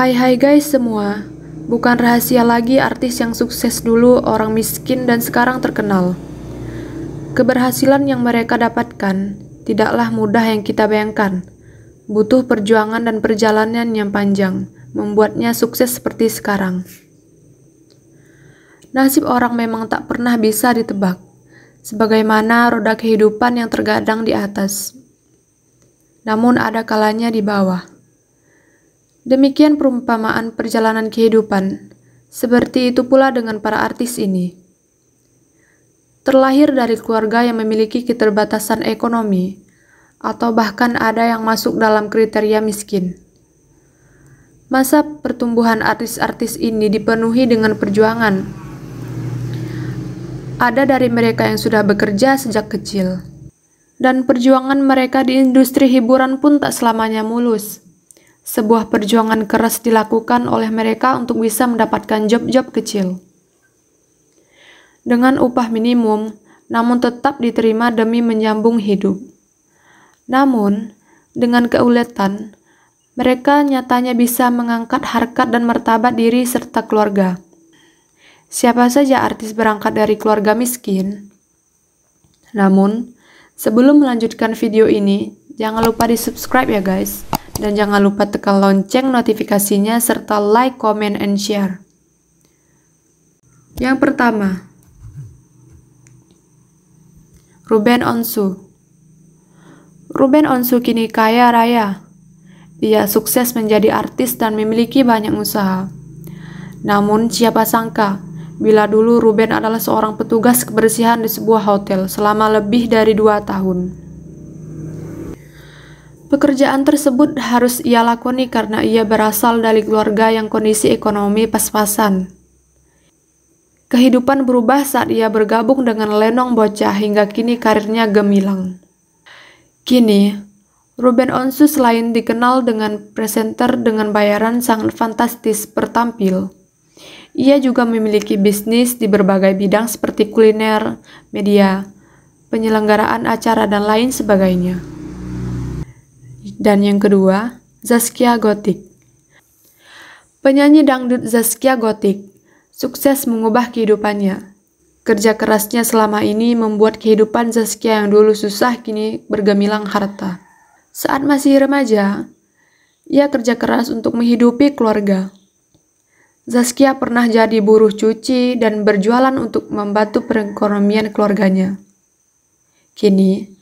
Hai hai guys semua, bukan rahasia lagi artis yang sukses dulu orang miskin dan sekarang terkenal. Keberhasilan yang mereka dapatkan tidaklah mudah yang kita bayangkan. Butuh perjuangan dan perjalanan yang panjang, membuatnya sukses seperti sekarang. Nasib orang memang tak pernah bisa ditebak, sebagaimana roda kehidupan yang tergadang di atas. Namun ada kalanya di bawah. Demikian perumpamaan perjalanan kehidupan. Seperti itu pula dengan para artis ini. Terlahir dari keluarga yang memiliki keterbatasan ekonomi, atau bahkan ada yang masuk dalam kriteria miskin. Masa pertumbuhan artis-artis ini dipenuhi dengan perjuangan. Ada dari mereka yang sudah bekerja sejak kecil, dan perjuangan mereka di industri hiburan pun tak selamanya mulus sebuah perjuangan keras dilakukan oleh mereka untuk bisa mendapatkan job-job kecil. Dengan upah minimum, namun tetap diterima demi menyambung hidup. Namun, dengan keuletan, mereka nyatanya bisa mengangkat harkat dan martabat diri serta keluarga. Siapa saja artis berangkat dari keluarga miskin? Namun, sebelum melanjutkan video ini, jangan lupa di-subscribe ya guys. Dan jangan lupa tekan lonceng notifikasinya serta like, comment, and share. Yang pertama, Ruben Onsu. Ruben Onsu kini kaya raya. Dia sukses menjadi artis dan memiliki banyak usaha. Namun siapa sangka, bila dulu Ruben adalah seorang petugas kebersihan di sebuah hotel selama lebih dari dua tahun. Pekerjaan tersebut harus ia lakoni karena ia berasal dari keluarga yang kondisi ekonomi pas-pasan. Kehidupan berubah saat ia bergabung dengan Lenong Bocah hingga kini karirnya gemilang. Kini, Ruben Onsu selain dikenal dengan presenter dengan bayaran sangat fantastis bertampil, ia juga memiliki bisnis di berbagai bidang seperti kuliner, media, penyelenggaraan acara, dan lain sebagainya. Dan yang kedua, Zaskia Gotik. Penyanyi dangdut Zaskia Gotik sukses mengubah kehidupannya. Kerja kerasnya selama ini membuat kehidupan Zaskia yang dulu susah kini bergemilang harta. Saat masih remaja, ia kerja keras untuk menghidupi keluarga. Zaskia pernah jadi buruh cuci dan berjualan untuk membantu perekonomian keluarganya. Kini,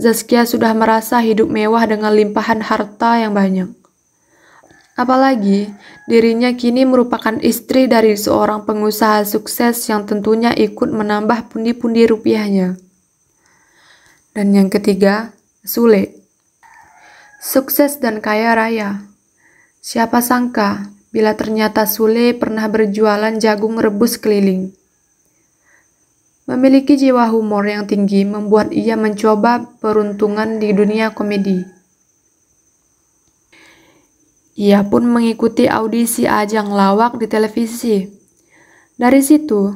Zaskia sudah merasa hidup mewah dengan limpahan harta yang banyak. Apalagi dirinya kini merupakan istri dari seorang pengusaha sukses yang tentunya ikut menambah pundi-pundi rupiahnya. Dan yang ketiga, Sule. Sukses dan kaya raya. Siapa sangka bila ternyata Sule pernah berjualan jagung rebus keliling. Memiliki jiwa humor yang tinggi membuat ia mencoba peruntungan di dunia komedi. Ia pun mengikuti audisi ajang lawak di televisi. Dari situ,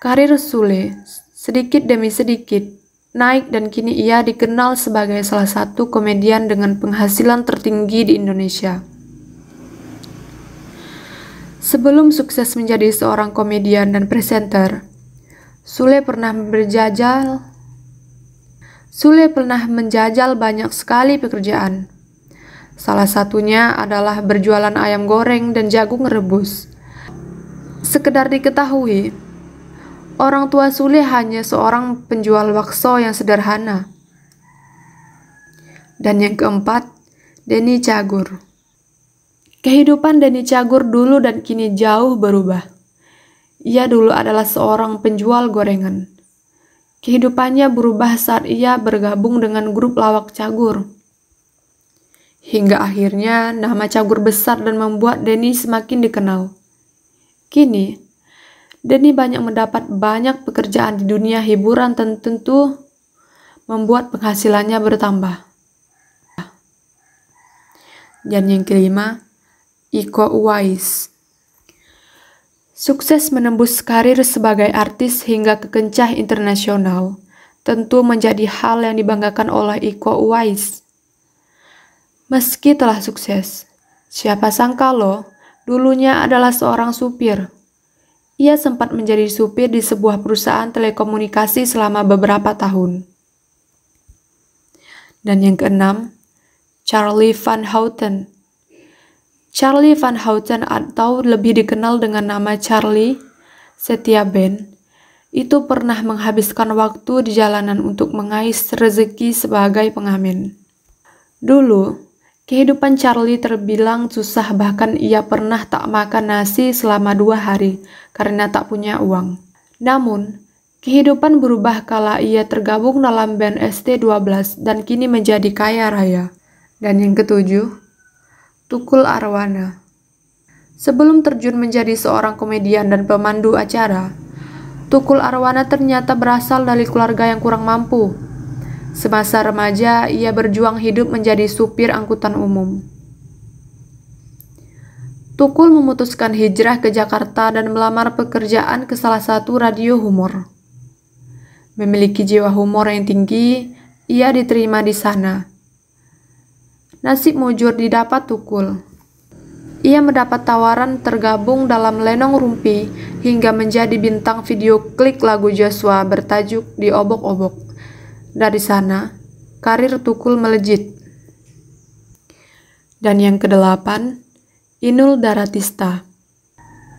karir Sule sedikit demi sedikit naik dan kini ia dikenal sebagai salah satu komedian dengan penghasilan tertinggi di Indonesia. Sebelum sukses menjadi seorang komedian dan presenter, Sule pernah berjajal. Sule pernah menjajal banyak sekali pekerjaan. Salah satunya adalah berjualan ayam goreng dan jagung rebus. Sekedar diketahui, orang tua Sule hanya seorang penjual bakso yang sederhana. Dan yang keempat, Deni Cagur. Kehidupan Deni Cagur dulu dan kini jauh berubah. Ia dulu adalah seorang penjual gorengan. Kehidupannya berubah saat ia bergabung dengan grup lawak Cagur. Hingga akhirnya nama Cagur besar dan membuat Denny semakin dikenal. Kini, Denny banyak mendapat banyak pekerjaan di dunia hiburan tentu membuat penghasilannya bertambah. Dan yang kelima, Iko Uwais. Sukses menembus karir sebagai artis hingga ke kencah internasional tentu menjadi hal yang dibanggakan oleh Iko Uwais. Meski telah sukses, siapa sangka loh, dulunya adalah seorang supir. Ia sempat menjadi supir di sebuah perusahaan telekomunikasi selama beberapa tahun. Dan yang keenam, Charlie Van Houten Charlie Van Houten atau lebih dikenal dengan nama Charlie Ben, itu pernah menghabiskan waktu di jalanan untuk mengais rezeki sebagai pengamen. Dulu, kehidupan Charlie terbilang susah bahkan ia pernah tak makan nasi selama dua hari karena tak punya uang. Namun, kehidupan berubah kala ia tergabung dalam band ST12 dan kini menjadi kaya raya. Dan yang ketujuh, Tukul Arwana. Sebelum terjun menjadi seorang komedian dan pemandu acara, Tukul Arwana ternyata berasal dari keluarga yang kurang mampu. Semasa remaja, ia berjuang hidup menjadi supir angkutan umum. Tukul memutuskan hijrah ke Jakarta dan melamar pekerjaan ke salah satu radio humor. Memiliki jiwa humor yang tinggi, ia diterima di sana nasib mujur didapat Tukul. Ia mendapat tawaran tergabung dalam Lenong Rumpi hingga menjadi bintang video klik lagu Joshua bertajuk Di obok obok Dari sana, karir Tukul melejit. Dan yang kedelapan, Inul Daratista.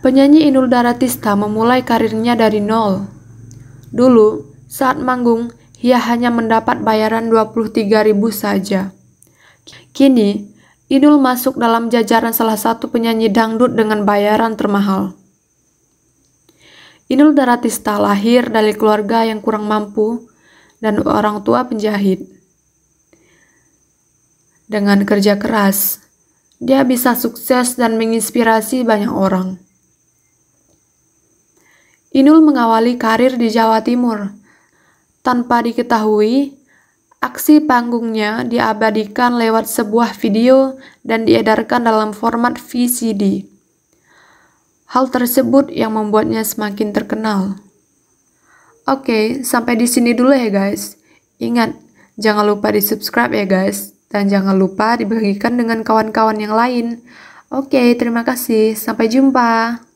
Penyanyi Inul Daratista memulai karirnya dari nol. Dulu, saat manggung, ia hanya mendapat bayaran 23.000 saja. Kini, Inul masuk dalam jajaran salah satu penyanyi dangdut dengan bayaran termahal. Inul Daratista lahir dari keluarga yang kurang mampu dan orang tua penjahit. Dengan kerja keras, dia bisa sukses dan menginspirasi banyak orang. Inul mengawali karir di Jawa Timur tanpa diketahui Aksi panggungnya diabadikan lewat sebuah video dan diedarkan dalam format VCD. Hal tersebut yang membuatnya semakin terkenal. Oke, sampai di sini dulu ya guys. Ingat, jangan lupa di-subscribe ya guys dan jangan lupa dibagikan dengan kawan-kawan yang lain. Oke, terima kasih. Sampai jumpa.